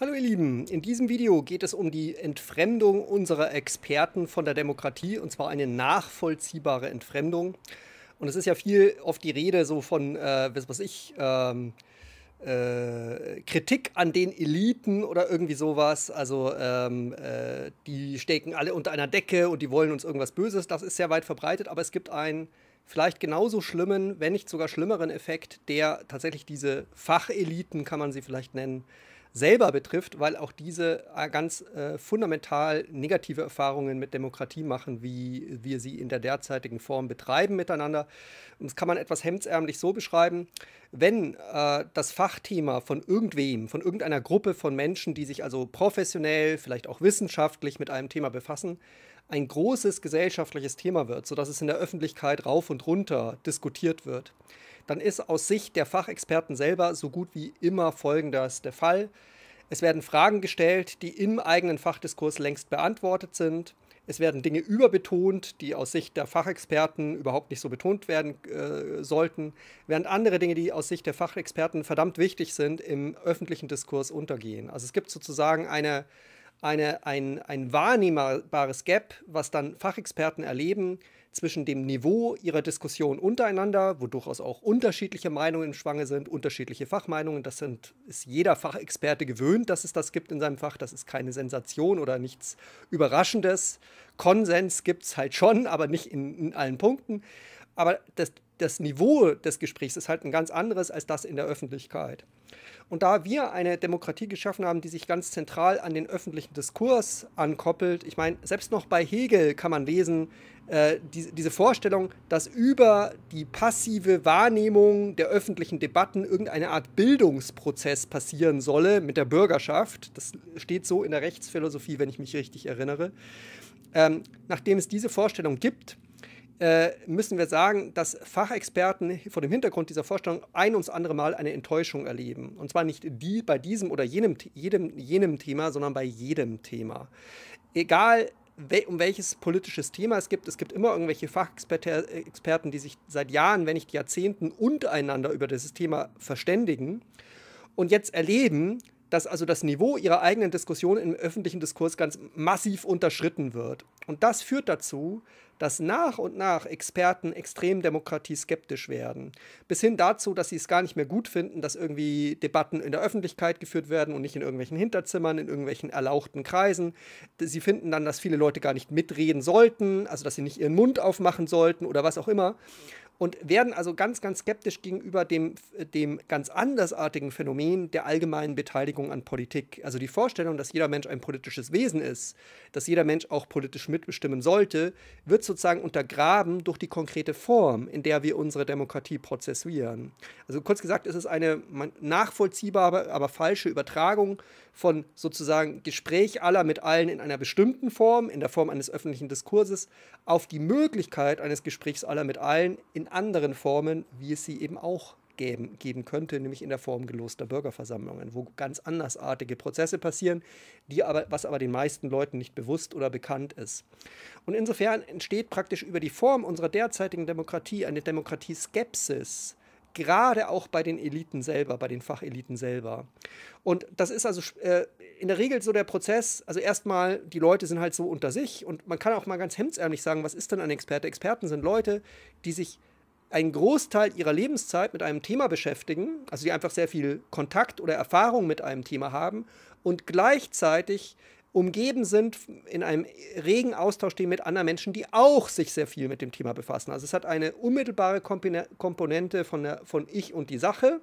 Hallo ihr Lieben, in diesem Video geht es um die Entfremdung unserer Experten von der Demokratie und zwar eine nachvollziehbare Entfremdung. Und es ist ja viel oft die Rede so von, äh, was weiß ich, ähm, äh, Kritik an den Eliten oder irgendwie sowas. Also ähm, äh, die stecken alle unter einer Decke und die wollen uns irgendwas Böses. Das ist sehr weit verbreitet, aber es gibt einen vielleicht genauso schlimmen, wenn nicht sogar schlimmeren Effekt, der tatsächlich diese Facheliten, kann man sie vielleicht nennen, selber betrifft, weil auch diese äh, ganz äh, fundamental negative Erfahrungen mit Demokratie machen, wie wir sie in der derzeitigen Form betreiben miteinander. Und das kann man etwas hemdsärmlich so beschreiben, wenn äh, das Fachthema von irgendwem, von irgendeiner Gruppe von Menschen, die sich also professionell, vielleicht auch wissenschaftlich mit einem Thema befassen, ein großes gesellschaftliches Thema wird, sodass es in der Öffentlichkeit rauf und runter diskutiert wird dann ist aus Sicht der Fachexperten selber so gut wie immer folgendes der Fall. Es werden Fragen gestellt, die im eigenen Fachdiskurs längst beantwortet sind. Es werden Dinge überbetont, die aus Sicht der Fachexperten überhaupt nicht so betont werden äh, sollten, während andere Dinge, die aus Sicht der Fachexperten verdammt wichtig sind, im öffentlichen Diskurs untergehen. Also es gibt sozusagen eine eine, ein, ein wahrnehmbares Gap, was dann Fachexperten erleben zwischen dem Niveau ihrer Diskussion untereinander, wo durchaus auch unterschiedliche Meinungen im Schwange sind, unterschiedliche Fachmeinungen. Das sind, ist jeder Fachexperte gewöhnt, dass es das gibt in seinem Fach. Das ist keine Sensation oder nichts Überraschendes. Konsens gibt es halt schon, aber nicht in, in allen Punkten. Aber das, das Niveau des Gesprächs ist halt ein ganz anderes als das in der Öffentlichkeit. Und da wir eine Demokratie geschaffen haben, die sich ganz zentral an den öffentlichen Diskurs ankoppelt, ich meine, selbst noch bei Hegel kann man lesen, äh, die, diese Vorstellung, dass über die passive Wahrnehmung der öffentlichen Debatten irgendeine Art Bildungsprozess passieren solle mit der Bürgerschaft, das steht so in der Rechtsphilosophie, wenn ich mich richtig erinnere, ähm, nachdem es diese Vorstellung gibt, äh, müssen wir sagen, dass Fachexperten vor dem Hintergrund dieser Vorstellung ein ums andere Mal eine Enttäuschung erleben. Und zwar nicht die bei diesem oder jenem, jedem, jenem Thema, sondern bei jedem Thema. Egal, um welches politisches Thema es gibt. Es gibt immer irgendwelche Fachexperten, die sich seit Jahren, wenn nicht Jahrzehnten untereinander über dieses Thema verständigen und jetzt erleben, dass also das Niveau ihrer eigenen Diskussion im öffentlichen Diskurs ganz massiv unterschritten wird und das führt dazu, dass nach und nach Experten extrem demokratie-skeptisch werden. Bis hin dazu, dass sie es gar nicht mehr gut finden, dass irgendwie Debatten in der Öffentlichkeit geführt werden und nicht in irgendwelchen Hinterzimmern, in irgendwelchen erlauchten Kreisen. Sie finden dann, dass viele Leute gar nicht mitreden sollten, also dass sie nicht ihren Mund aufmachen sollten oder was auch immer und werden also ganz, ganz skeptisch gegenüber dem, dem ganz andersartigen Phänomen der allgemeinen Beteiligung an Politik. Also die Vorstellung, dass jeder Mensch ein politisches Wesen ist, dass jeder Mensch auch politisch mitbestimmen sollte, wird sozusagen untergraben durch die konkrete Form, in der wir unsere Demokratie prozessieren. Also kurz gesagt, ist es eine nachvollziehbare, aber falsche Übertragung von sozusagen Gespräch aller mit allen in einer bestimmten Form, in der Form eines öffentlichen Diskurses, auf die Möglichkeit eines Gesprächs aller mit allen in anderen Formen, wie es sie eben auch geben, geben könnte, nämlich in der Form geloster Bürgerversammlungen, wo ganz andersartige Prozesse passieren, die aber, was aber den meisten Leuten nicht bewusst oder bekannt ist. Und insofern entsteht praktisch über die Form unserer derzeitigen Demokratie eine Demokratieskepsis, gerade auch bei den Eliten selber, bei den Facheliten selber. Und das ist also äh, in der Regel so der Prozess, also erstmal, die Leute sind halt so unter sich und man kann auch mal ganz hemdsärmlich sagen, was ist denn ein Experte? Experten sind Leute, die sich einen Großteil ihrer Lebenszeit mit einem Thema beschäftigen, also die einfach sehr viel Kontakt oder Erfahrung mit einem Thema haben und gleichzeitig umgeben sind, in einem regen Austausch stehen mit anderen Menschen, die auch sich sehr viel mit dem Thema befassen. Also es hat eine unmittelbare Komponente von, der, von Ich und die Sache,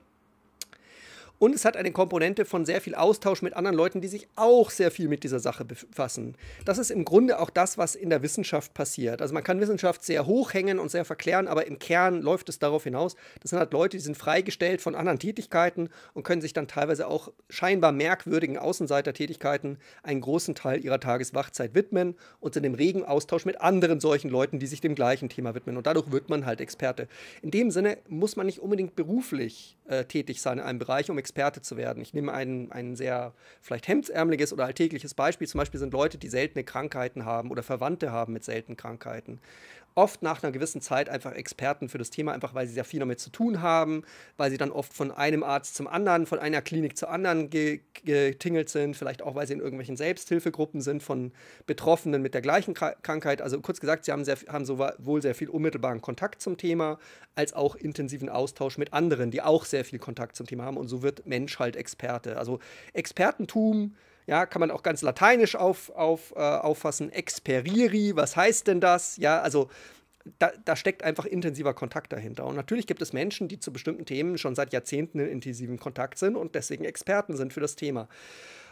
und es hat eine Komponente von sehr viel Austausch mit anderen Leuten, die sich auch sehr viel mit dieser Sache befassen. Das ist im Grunde auch das, was in der Wissenschaft passiert. Also man kann Wissenschaft sehr hochhängen und sehr verklären, aber im Kern läuft es darauf hinaus. Das sind halt Leute, die sind freigestellt von anderen Tätigkeiten und können sich dann teilweise auch scheinbar merkwürdigen Außenseitertätigkeiten einen großen Teil ihrer Tageswachzeit widmen und sind im regen Austausch mit anderen solchen Leuten, die sich dem gleichen Thema widmen. Und dadurch wird man halt Experte. In dem Sinne muss man nicht unbedingt beruflich äh, tätig sein in einem Bereich, um Experte Experte zu werden. Ich nehme ein, ein sehr vielleicht hemdsärmeliges oder alltägliches Beispiel. Zum Beispiel sind Leute, die seltene Krankheiten haben oder Verwandte haben mit seltenen Krankheiten oft nach einer gewissen Zeit einfach Experten für das Thema, einfach weil sie sehr viel damit zu tun haben, weil sie dann oft von einem Arzt zum anderen, von einer Klinik zur anderen getingelt sind, vielleicht auch, weil sie in irgendwelchen Selbsthilfegruppen sind von Betroffenen mit der gleichen Krankheit. Also kurz gesagt, sie haben, sehr, haben sowohl sehr viel unmittelbaren Kontakt zum Thema, als auch intensiven Austausch mit anderen, die auch sehr viel Kontakt zum Thema haben. Und so wird Mensch halt Experte. Also Expertentum ja, kann man auch ganz lateinisch auf, auf, äh, auffassen. Experiri, was heißt denn das? Ja, also da, da, steckt einfach intensiver Kontakt dahinter. Und natürlich gibt es Menschen, die zu bestimmten Themen schon seit Jahrzehnten in intensivem Kontakt sind und deswegen Experten sind für das Thema.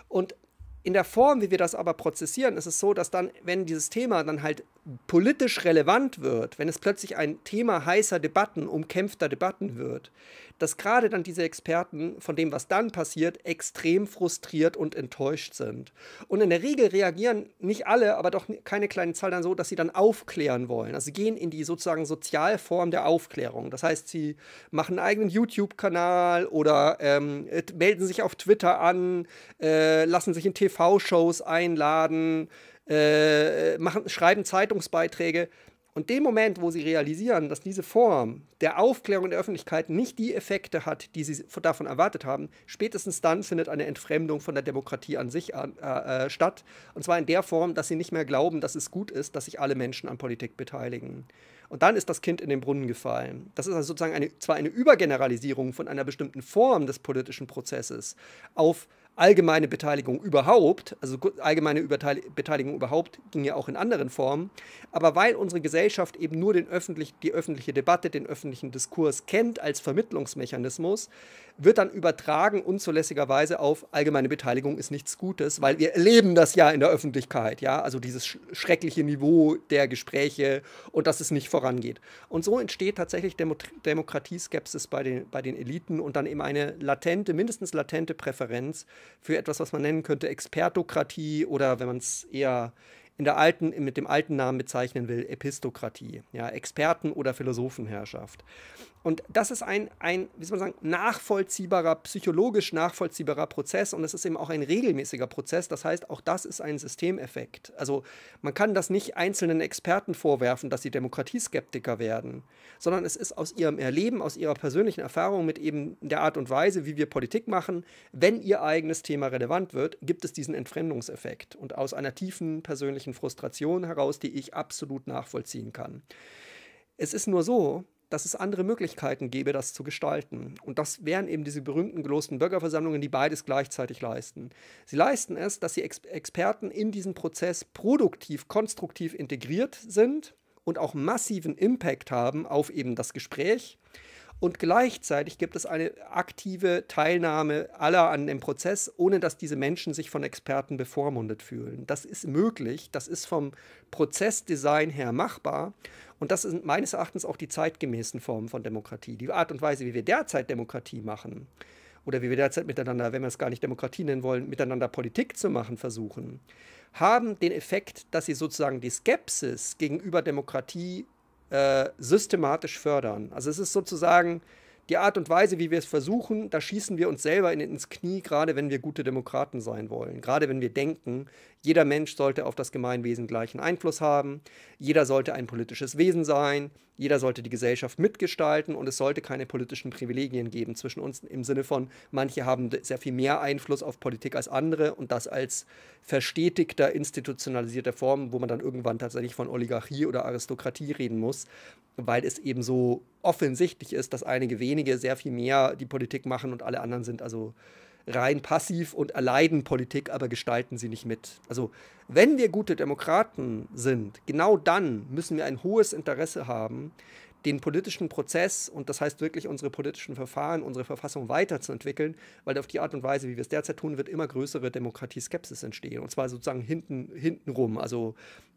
Und in der Form, wie wir das aber prozessieren, ist es so, dass dann, wenn dieses Thema dann halt politisch relevant wird, wenn es plötzlich ein Thema heißer Debatten, umkämpfter Debatten wird, dass gerade dann diese Experten von dem, was dann passiert, extrem frustriert und enttäuscht sind. Und in der Regel reagieren nicht alle, aber doch keine kleine Zahl dann so, dass sie dann aufklären wollen. Also sie gehen in die sozusagen Sozialform der Aufklärung. Das heißt, sie machen einen eigenen YouTube-Kanal oder ähm, äh, melden sich auf Twitter an, äh, lassen sich in TV-Shows einladen. Äh, machen, schreiben Zeitungsbeiträge. Und dem Moment, wo sie realisieren, dass diese Form der Aufklärung der Öffentlichkeit nicht die Effekte hat, die sie davon erwartet haben, spätestens dann findet eine Entfremdung von der Demokratie an sich an, äh, äh, statt. Und zwar in der Form, dass sie nicht mehr glauben, dass es gut ist, dass sich alle Menschen an Politik beteiligen. Und dann ist das Kind in den Brunnen gefallen. Das ist also sozusagen eine, zwar eine Übergeneralisierung von einer bestimmten Form des politischen Prozesses auf allgemeine Beteiligung überhaupt, also allgemeine Überteil Beteiligung überhaupt ging ja auch in anderen Formen, aber weil unsere Gesellschaft eben nur den öffentlich, die öffentliche Debatte, den öffentlichen Diskurs kennt als Vermittlungsmechanismus, wird dann übertragen unzulässigerweise auf allgemeine Beteiligung ist nichts Gutes, weil wir erleben das ja in der Öffentlichkeit, ja, also dieses sch schreckliche Niveau der Gespräche und dass es nicht vorangeht. Und so entsteht tatsächlich Demo Demokratieskepsis bei den, bei den Eliten und dann eben eine latente, mindestens latente Präferenz für etwas, was man nennen könnte Expertokratie oder wenn man es eher in der alten, mit dem alten Namen bezeichnen will, Epistokratie, ja, Experten- oder Philosophenherrschaft. Und das ist ein, ein, wie soll man sagen, nachvollziehbarer, psychologisch nachvollziehbarer Prozess und es ist eben auch ein regelmäßiger Prozess. Das heißt, auch das ist ein Systemeffekt. Also man kann das nicht einzelnen Experten vorwerfen, dass sie Demokratieskeptiker werden, sondern es ist aus ihrem Erleben, aus ihrer persönlichen Erfahrung mit eben der Art und Weise, wie wir Politik machen, wenn ihr eigenes Thema relevant wird, gibt es diesen Entfremdungseffekt und aus einer tiefen persönlichen Frustration heraus, die ich absolut nachvollziehen kann. Es ist nur so, dass es andere Möglichkeiten gäbe, das zu gestalten. Und das wären eben diese berühmten gelosten Bürgerversammlungen, die beides gleichzeitig leisten. Sie leisten es, dass die Ex Experten in diesen Prozess produktiv, konstruktiv integriert sind und auch massiven Impact haben auf eben das Gespräch und gleichzeitig gibt es eine aktive Teilnahme aller an dem Prozess, ohne dass diese Menschen sich von Experten bevormundet fühlen. Das ist möglich, das ist vom Prozessdesign her machbar. Und das sind meines Erachtens auch die zeitgemäßen Formen von Demokratie. Die Art und Weise, wie wir derzeit Demokratie machen oder wie wir derzeit miteinander, wenn wir es gar nicht Demokratie nennen wollen, miteinander Politik zu machen versuchen, haben den Effekt, dass sie sozusagen die Skepsis gegenüber Demokratie äh, systematisch fördern. Also es ist sozusagen die Art und Weise, wie wir es versuchen, da schießen wir uns selber in, ins Knie, gerade wenn wir gute Demokraten sein wollen. Gerade wenn wir denken, jeder Mensch sollte auf das Gemeinwesen gleichen Einfluss haben, jeder sollte ein politisches Wesen sein, jeder sollte die Gesellschaft mitgestalten und es sollte keine politischen Privilegien geben zwischen uns im Sinne von, manche haben sehr viel mehr Einfluss auf Politik als andere und das als verstetigter, institutionalisierter Form, wo man dann irgendwann tatsächlich von Oligarchie oder Aristokratie reden muss, weil es eben so offensichtlich ist, dass einige wenige sehr viel mehr die Politik machen und alle anderen sind also rein passiv und erleiden Politik, aber gestalten sie nicht mit. Also wenn wir gute Demokraten sind, genau dann müssen wir ein hohes Interesse haben, den politischen Prozess und das heißt wirklich unsere politischen Verfahren, unsere Verfassung weiterzuentwickeln, weil auf die Art und Weise, wie wir es derzeit tun, wird immer größere Demokratieskepsis entstehen. Und zwar sozusagen hinten, hintenrum, also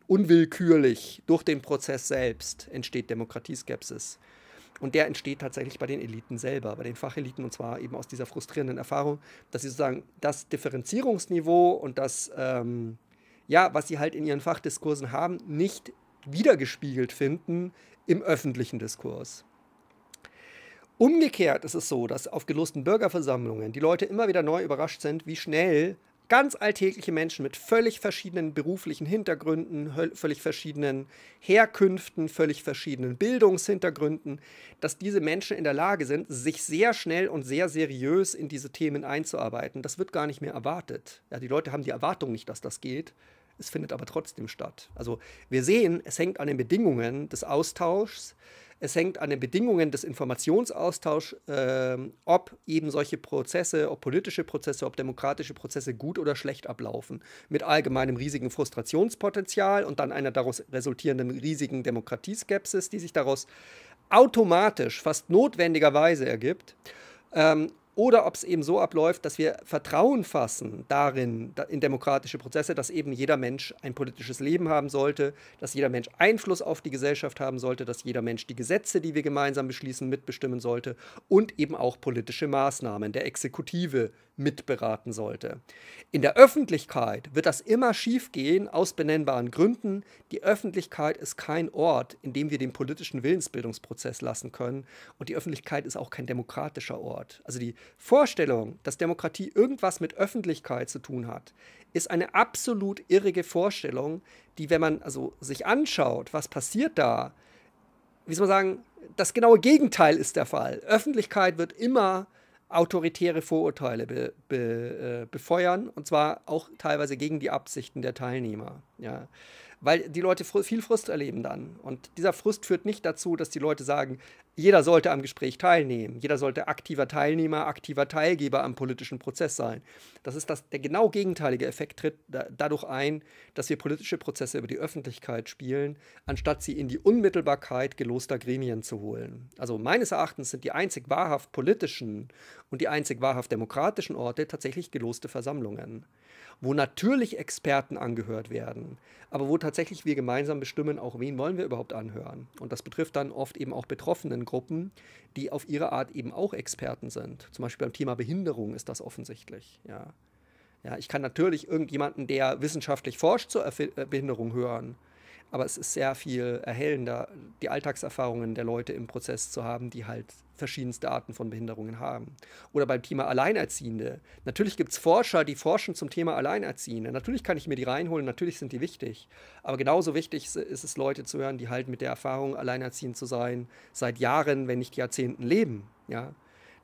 unwillkürlich durch den Prozess selbst entsteht Demokratieskepsis. Und der entsteht tatsächlich bei den Eliten selber, bei den Facheliten und zwar eben aus dieser frustrierenden Erfahrung, dass sie sozusagen das Differenzierungsniveau und das, ähm, ja, was sie halt in ihren Fachdiskursen haben, nicht wiedergespiegelt finden im öffentlichen Diskurs. Umgekehrt ist es so, dass auf gelosten Bürgerversammlungen die Leute immer wieder neu überrascht sind, wie schnell ganz alltägliche Menschen mit völlig verschiedenen beruflichen Hintergründen, völlig verschiedenen Herkünften, völlig verschiedenen Bildungshintergründen, dass diese Menschen in der Lage sind, sich sehr schnell und sehr seriös in diese Themen einzuarbeiten. Das wird gar nicht mehr erwartet. Ja, die Leute haben die Erwartung nicht, dass das geht. Es findet aber trotzdem statt. Also wir sehen, es hängt an den Bedingungen des Austauschs, es hängt an den Bedingungen des Informationsaustauschs, äh, ob eben solche Prozesse, ob politische Prozesse, ob demokratische Prozesse gut oder schlecht ablaufen. Mit allgemeinem riesigen Frustrationspotenzial und dann einer daraus resultierenden riesigen Demokratieskepsis, die sich daraus automatisch, fast notwendigerweise ergibt. Ähm, oder ob es eben so abläuft, dass wir Vertrauen fassen darin, in demokratische Prozesse, dass eben jeder Mensch ein politisches Leben haben sollte, dass jeder Mensch Einfluss auf die Gesellschaft haben sollte, dass jeder Mensch die Gesetze, die wir gemeinsam beschließen, mitbestimmen sollte und eben auch politische Maßnahmen der Exekutive mitberaten sollte. In der Öffentlichkeit wird das immer schiefgehen aus benennbaren Gründen. Die Öffentlichkeit ist kein Ort, in dem wir den politischen Willensbildungsprozess lassen können und die Öffentlichkeit ist auch kein demokratischer Ort. Also die Vorstellung, dass Demokratie irgendwas mit Öffentlichkeit zu tun hat, ist eine absolut irrige Vorstellung, die, wenn man also sich anschaut, was passiert da, wie soll man sagen, das genaue Gegenteil ist der Fall. Öffentlichkeit wird immer autoritäre Vorurteile be, be, äh, befeuern und zwar auch teilweise gegen die Absichten der Teilnehmer. Ja. Weil die Leute fr viel Frust erleben dann. Und dieser Frust führt nicht dazu, dass die Leute sagen, jeder sollte am Gespräch teilnehmen. Jeder sollte aktiver Teilnehmer, aktiver Teilgeber am politischen Prozess sein. Das ist das, der genau gegenteilige Effekt tritt da, dadurch ein, dass wir politische Prozesse über die Öffentlichkeit spielen, anstatt sie in die Unmittelbarkeit geloster Gremien zu holen. Also meines Erachtens sind die einzig wahrhaft politischen und die einzig wahrhaft demokratischen Orte tatsächlich geloste Versammlungen, wo natürlich Experten angehört werden, aber wo tatsächlich wir gemeinsam bestimmen, auch wen wollen wir überhaupt anhören. Und das betrifft dann oft eben auch Betroffenen verschiedenen Gruppen, die auf ihre Art eben auch Experten sind. Zum Beispiel beim Thema Behinderung ist das offensichtlich. Ja, ja ich kann natürlich irgendjemanden, der wissenschaftlich forscht zur äh, Behinderung hören aber es ist sehr viel erhellender, die Alltagserfahrungen der Leute im Prozess zu haben, die halt verschiedenste Arten von Behinderungen haben. Oder beim Thema Alleinerziehende. Natürlich gibt es Forscher, die forschen zum Thema Alleinerziehende. Natürlich kann ich mir die reinholen, natürlich sind die wichtig. Aber genauso wichtig ist es, Leute zu hören, die halt mit der Erfahrung, alleinerziehend zu sein, seit Jahren, wenn nicht Jahrzehnten leben. Ja?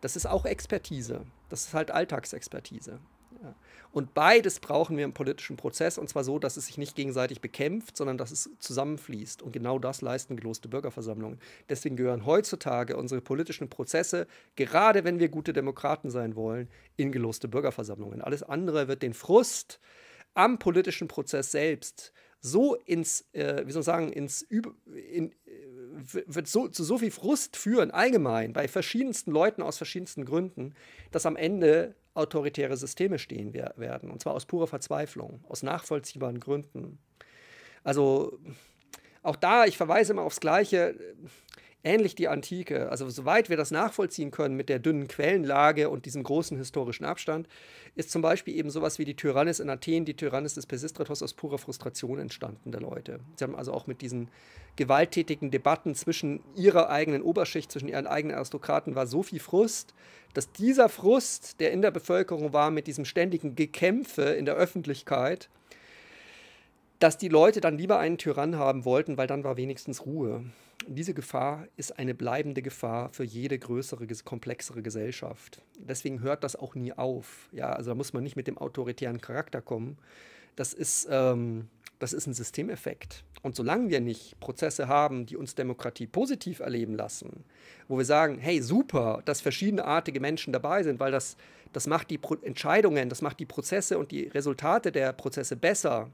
Das ist auch Expertise. Das ist halt Alltagsexpertise. Ja. Und beides brauchen wir im politischen Prozess und zwar so, dass es sich nicht gegenseitig bekämpft, sondern dass es zusammenfließt. Und genau das leisten geloste Bürgerversammlungen. Deswegen gehören heutzutage unsere politischen Prozesse, gerade wenn wir gute Demokraten sein wollen, in geloste Bürgerversammlungen. Alles andere wird den Frust am politischen Prozess selbst so ins, äh, wie soll man sagen, ins Üb in, äh, wird so, zu so viel Frust führen, allgemein, bei verschiedensten Leuten aus verschiedensten Gründen, dass am Ende autoritäre Systeme stehen werden. Und zwar aus purer Verzweiflung, aus nachvollziehbaren Gründen. Also auch da, ich verweise immer aufs Gleiche, ähnlich die Antike. Also soweit wir das nachvollziehen können mit der dünnen Quellenlage und diesem großen historischen Abstand, ist zum Beispiel eben sowas wie die Tyrannis in Athen, die Tyrannis des Pisistratos aus purer Frustration entstanden der Leute. Sie haben also auch mit diesen gewalttätigen Debatten zwischen ihrer eigenen Oberschicht, zwischen ihren eigenen Aristokraten, war so viel Frust, dass dieser Frust, der in der Bevölkerung war, mit diesem ständigen Gekämpfe in der Öffentlichkeit, dass die Leute dann lieber einen Tyrann haben wollten, weil dann war wenigstens Ruhe. Und diese Gefahr ist eine bleibende Gefahr für jede größere, komplexere Gesellschaft. Deswegen hört das auch nie auf. Ja, also da muss man nicht mit dem autoritären Charakter kommen. Das ist ähm, das ist ein Systemeffekt. Und solange wir nicht Prozesse haben, die uns Demokratie positiv erleben lassen, wo wir sagen, hey, super, dass verschiedeneartige Menschen dabei sind, weil das, das macht die Pro Entscheidungen, das macht die Prozesse und die Resultate der Prozesse besser.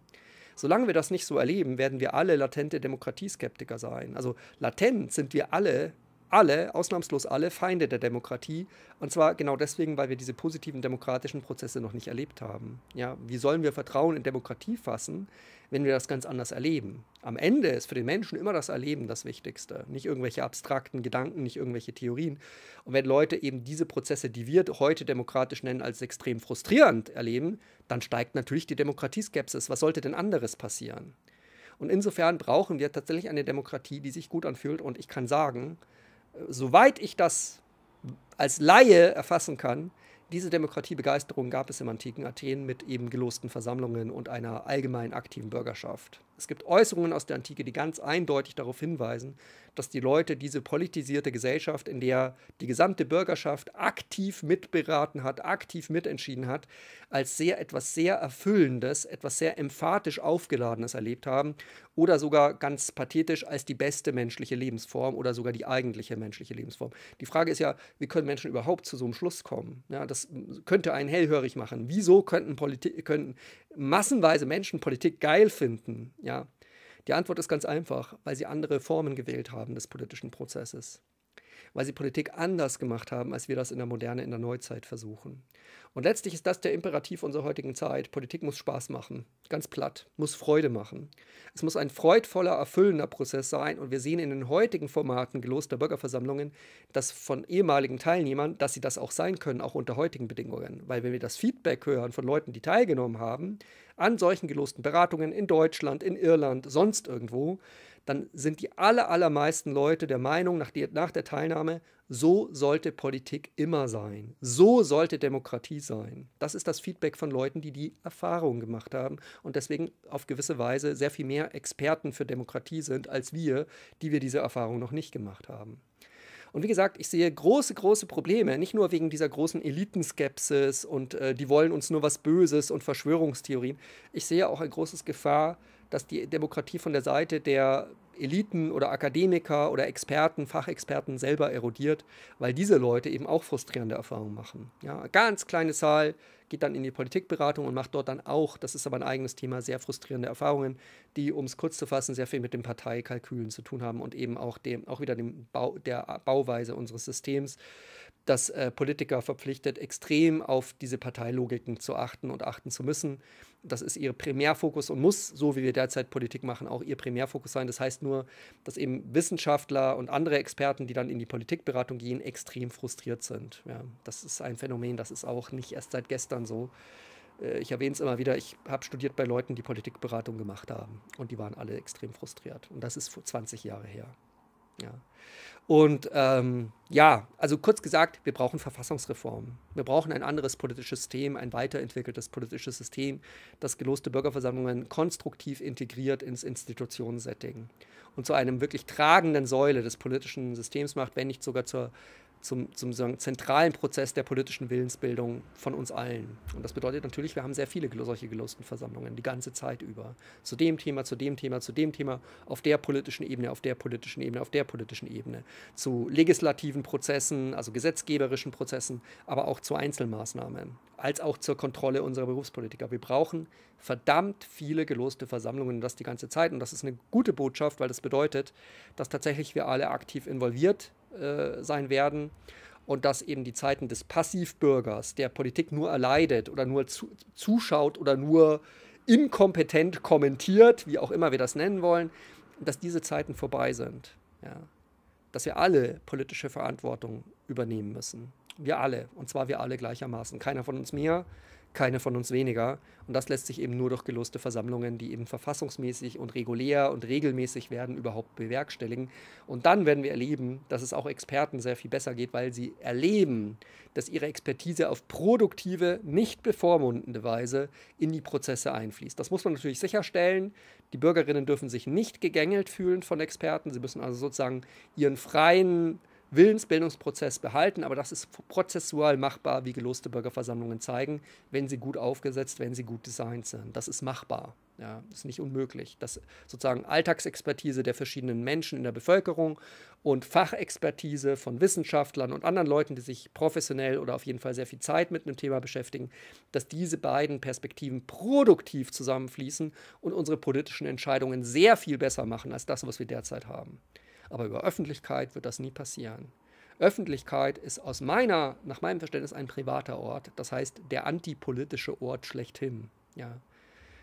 Solange wir das nicht so erleben, werden wir alle latente Demokratieskeptiker sein. Also latent sind wir alle alle, ausnahmslos alle Feinde der Demokratie. Und zwar genau deswegen, weil wir diese positiven demokratischen Prozesse noch nicht erlebt haben. Ja, wie sollen wir Vertrauen in Demokratie fassen, wenn wir das ganz anders erleben? Am Ende ist für den Menschen immer das Erleben das Wichtigste, nicht irgendwelche abstrakten Gedanken, nicht irgendwelche Theorien. Und wenn Leute eben diese Prozesse, die wir heute demokratisch nennen, als extrem frustrierend erleben, dann steigt natürlich die Demokratieskepsis. Was sollte denn anderes passieren? Und insofern brauchen wir tatsächlich eine Demokratie, die sich gut anfühlt. Und ich kann sagen, soweit ich das als Laie erfassen kann, diese Demokratiebegeisterung gab es im antiken Athen mit eben gelosten Versammlungen und einer allgemein aktiven Bürgerschaft. Es gibt Äußerungen aus der Antike, die ganz eindeutig darauf hinweisen, dass die Leute diese politisierte Gesellschaft, in der die gesamte Bürgerschaft aktiv mitberaten hat, aktiv mitentschieden hat, als sehr etwas sehr Erfüllendes, etwas sehr emphatisch Aufgeladenes erlebt haben oder sogar ganz pathetisch als die beste menschliche Lebensform oder sogar die eigentliche menschliche Lebensform. Die Frage ist ja, wie können Menschen überhaupt zu so einem Schluss kommen? Ja, das könnte einen hellhörig machen. Wieso könnten, Politik, könnten massenweise Menschen Politik geil finden? Ja, die Antwort ist ganz einfach, weil sie andere Formen gewählt haben des politischen Prozesses weil sie Politik anders gemacht haben, als wir das in der Moderne, in der Neuzeit versuchen. Und letztlich ist das der Imperativ unserer heutigen Zeit. Politik muss Spaß machen, ganz platt, muss Freude machen. Es muss ein freudvoller, erfüllender Prozess sein und wir sehen in den heutigen Formaten geloster Bürgerversammlungen, dass von ehemaligen Teilnehmern, dass sie das auch sein können, auch unter heutigen Bedingungen. Weil wenn wir das Feedback hören von Leuten, die teilgenommen haben, an solchen gelosten Beratungen in Deutschland, in Irland, sonst irgendwo, dann sind die aller, allermeisten Leute der Meinung nach, die, nach der Teilnahme, so sollte Politik immer sein. So sollte Demokratie sein. Das ist das Feedback von Leuten, die die Erfahrung gemacht haben und deswegen auf gewisse Weise sehr viel mehr Experten für Demokratie sind als wir, die wir diese Erfahrung noch nicht gemacht haben. Und wie gesagt, ich sehe große, große Probleme, nicht nur wegen dieser großen Elitenskepsis und äh, die wollen uns nur was Böses und Verschwörungstheorien. Ich sehe auch eine große Gefahr, dass die Demokratie von der Seite der Eliten oder Akademiker oder Experten, Fachexperten selber erodiert, weil diese Leute eben auch frustrierende Erfahrungen machen. Ja, ganz kleine Zahl geht dann in die Politikberatung und macht dort dann auch, das ist aber ein eigenes Thema, sehr frustrierende Erfahrungen, die, um es kurz zu fassen, sehr viel mit den Parteikalkülen zu tun haben und eben auch, dem, auch wieder dem Bau, der Bauweise unseres Systems dass äh, Politiker verpflichtet, extrem auf diese Parteilogiken zu achten und achten zu müssen. Das ist ihr Primärfokus und muss, so wie wir derzeit Politik machen, auch ihr Primärfokus sein. Das heißt nur, dass eben Wissenschaftler und andere Experten, die dann in die Politikberatung gehen, extrem frustriert sind. Ja, das ist ein Phänomen, das ist auch nicht erst seit gestern so. Äh, ich erwähne es immer wieder, ich habe studiert bei Leuten, die Politikberatung gemacht haben und die waren alle extrem frustriert. Und das ist vor 20 Jahre her. Ja. Und ähm, ja, also kurz gesagt, wir brauchen Verfassungsreformen. Wir brauchen ein anderes politisches System, ein weiterentwickeltes politisches System, das geloste Bürgerversammlungen konstruktiv integriert ins Institutionensetting und zu einem wirklich tragenden Säule des politischen Systems macht, wenn nicht sogar zur zum, zum sagen, zentralen Prozess der politischen Willensbildung von uns allen. Und das bedeutet natürlich, wir haben sehr viele solche gelosten Versammlungen die ganze Zeit über. Zu dem Thema, zu dem Thema, zu dem Thema, auf der politischen Ebene, auf der politischen Ebene, auf der politischen Ebene. Zu legislativen Prozessen, also gesetzgeberischen Prozessen, aber auch zu Einzelmaßnahmen, als auch zur Kontrolle unserer Berufspolitiker. Wir brauchen verdammt viele geloste Versammlungen das die ganze Zeit. Und das ist eine gute Botschaft, weil das bedeutet, dass tatsächlich wir alle aktiv involviert sind äh, sein werden und dass eben die Zeiten des Passivbürgers, der Politik nur erleidet oder nur zu, zuschaut oder nur inkompetent kommentiert, wie auch immer wir das nennen wollen, dass diese Zeiten vorbei sind. Ja. Dass wir alle politische Verantwortung übernehmen müssen. Wir alle, und zwar wir alle gleichermaßen, keiner von uns mehr keine von uns weniger. Und das lässt sich eben nur durch geloste Versammlungen, die eben verfassungsmäßig und regulär und regelmäßig werden, überhaupt bewerkstelligen. Und dann werden wir erleben, dass es auch Experten sehr viel besser geht, weil sie erleben, dass ihre Expertise auf produktive, nicht bevormundende Weise in die Prozesse einfließt. Das muss man natürlich sicherstellen. Die Bürgerinnen dürfen sich nicht gegängelt fühlen von Experten. Sie müssen also sozusagen ihren freien Willensbildungsprozess behalten, aber das ist prozessual machbar, wie geloste Bürgerversammlungen zeigen, wenn sie gut aufgesetzt, wenn sie gut designt sind. Das ist machbar. Ja, ist nicht unmöglich. Das sozusagen Alltagsexpertise der verschiedenen Menschen in der Bevölkerung und Fachexpertise von Wissenschaftlern und anderen Leuten, die sich professionell oder auf jeden Fall sehr viel Zeit mit einem Thema beschäftigen, dass diese beiden Perspektiven produktiv zusammenfließen und unsere politischen Entscheidungen sehr viel besser machen als das, was wir derzeit haben aber über Öffentlichkeit wird das nie passieren. Öffentlichkeit ist aus meiner, nach meinem Verständnis ein privater Ort, das heißt der antipolitische Ort schlechthin. Ja.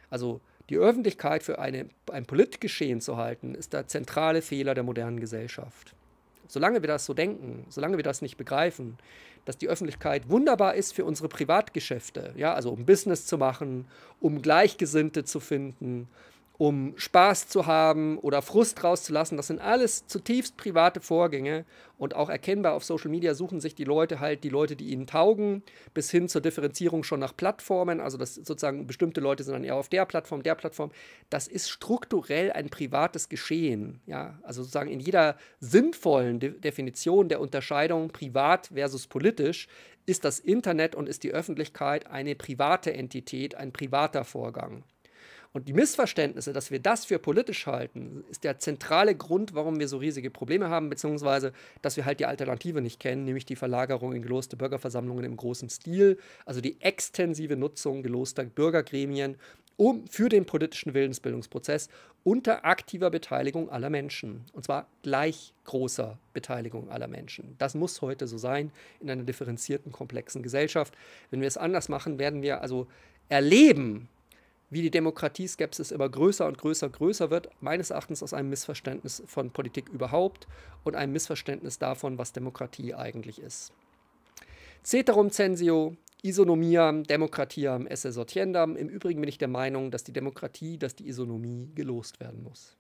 Also die Öffentlichkeit für eine, ein Politgeschehen zu halten, ist der zentrale Fehler der modernen Gesellschaft. Solange wir das so denken, solange wir das nicht begreifen, dass die Öffentlichkeit wunderbar ist für unsere Privatgeschäfte, ja, also um Business zu machen, um Gleichgesinnte zu finden, um Spaß zu haben oder Frust rauszulassen. Das sind alles zutiefst private Vorgänge und auch erkennbar auf Social Media suchen sich die Leute halt die Leute, die ihnen taugen, bis hin zur Differenzierung schon nach Plattformen. Also dass sozusagen bestimmte Leute sind dann eher auf der Plattform, der Plattform. Das ist strukturell ein privates Geschehen. Ja, also sozusagen in jeder sinnvollen De Definition der Unterscheidung privat versus politisch ist das Internet und ist die Öffentlichkeit eine private Entität, ein privater Vorgang. Und die Missverständnisse, dass wir das für politisch halten, ist der zentrale Grund, warum wir so riesige Probleme haben, beziehungsweise dass wir halt die Alternative nicht kennen, nämlich die Verlagerung in geloste Bürgerversammlungen im großen Stil, also die extensive Nutzung geloster Bürgergremien um, für den politischen Willensbildungsprozess unter aktiver Beteiligung aller Menschen. Und zwar gleich großer Beteiligung aller Menschen. Das muss heute so sein in einer differenzierten, komplexen Gesellschaft. Wenn wir es anders machen, werden wir also erleben, wie die Demokratieskepsis immer größer und größer, und größer wird, meines Erachtens aus einem Missverständnis von Politik überhaupt und einem Missverständnis davon, was Demokratie eigentlich ist. Ceterum censio, Isonomiam, Demokratiam, esse sortiendam. Im Übrigen bin ich der Meinung, dass die Demokratie, dass die Isonomie gelost werden muss.